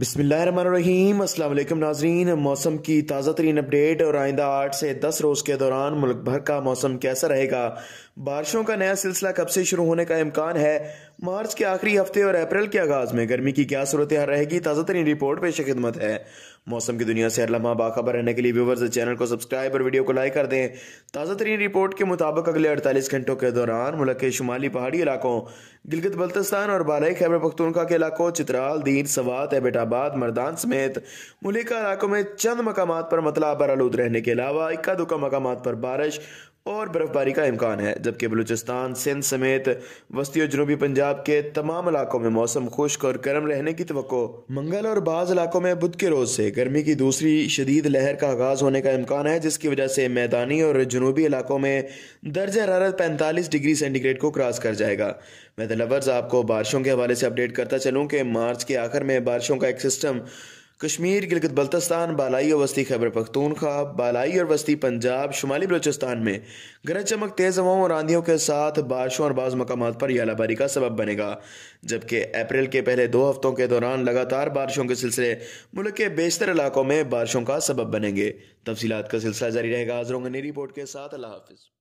बिसमीम अल्लाम नाजरीन मौसम की ताज़ा तरीन अपडेट और आइंदा आठ से दस रोज़ के दौरान मुल्क भर का मौसम कैसा रहेगा बारिशों का नया सिलसिला कब से शुरू होने का इम्कान है मार्च के आखिरी हफ्ते और अप्रैल के आगाज़ में गर्मी की क्या सूरत हाल रहेगी ताज़ा तरीन रिपोर्ट पेश खिदमत है मौसम की दुनिया से अल्लाह बाखबर रहने के लिए व्यूवर्स चैनल को सब्सक्राइब और वीडियो को लाइक कर दें ताज़ा तरीन रिपोर्ट के मुताबिक अगले अड़तालीस घंटों के दौरान मुल्क के शुमाली पहाड़ी इलाकों गिलगित बल्तिस्तान और बाल खैबर पख्तूनखा के इलाकों चित्राल दीन सवात एबेटा मुरादाबाद मरदान समेत मुलिका इलाकों में चंद मकाम पर मतला बरालूद रहने के अलावा इक्का दुक्का मकाम पर बारिश और बर्फबारी का इम्कान है जबकि बलूचिस्तान सिंध समेत वस्ती और जनूबी पंजाब के तमाम इलाकों में मौसम खुश्क और गर्म रहने की तो मंगल और बाज़ इलाकों में बुध के रोज़ से गर्मी की दूसरी शदीद लहर का आगाज़ होने का इम्कान है जिसकी वजह से मैदानी और जनूबी इलाकों में दर्ज हरारत पैंतालीस डिग्री सेंटीग्रेड को क्रॉस कर जाएगा मैं लवर्स आपको बारिशों के हवाले से अपडेट करता चलूँ कि मार्च के आखिर में बारिशों का एक सिस्टम कश्मीर गिलगित बल्तिस्तान बालाई और वस्ती खैबर पख्तूनखा बालाई और वस्ती पंजाब शुमाली बलोचिस्तान में गरज चमक तेज़ हवाओं और आंधियों के साथ बारिशों और बाज़ मकाम पर यालाबारी का सबब बनेगा जबकि अप्रैल के पहले दो हफ्तों के दौरान लगातार बारिशों के सिलसिले मुल्क के बेशतर इलाकों में बारिशों का सबब बनेंगे तफसीत का सिलसिला जारी रहेगा हाजिर होंगे नई रिपोर्ट के साथ अल्लाह हाफिज़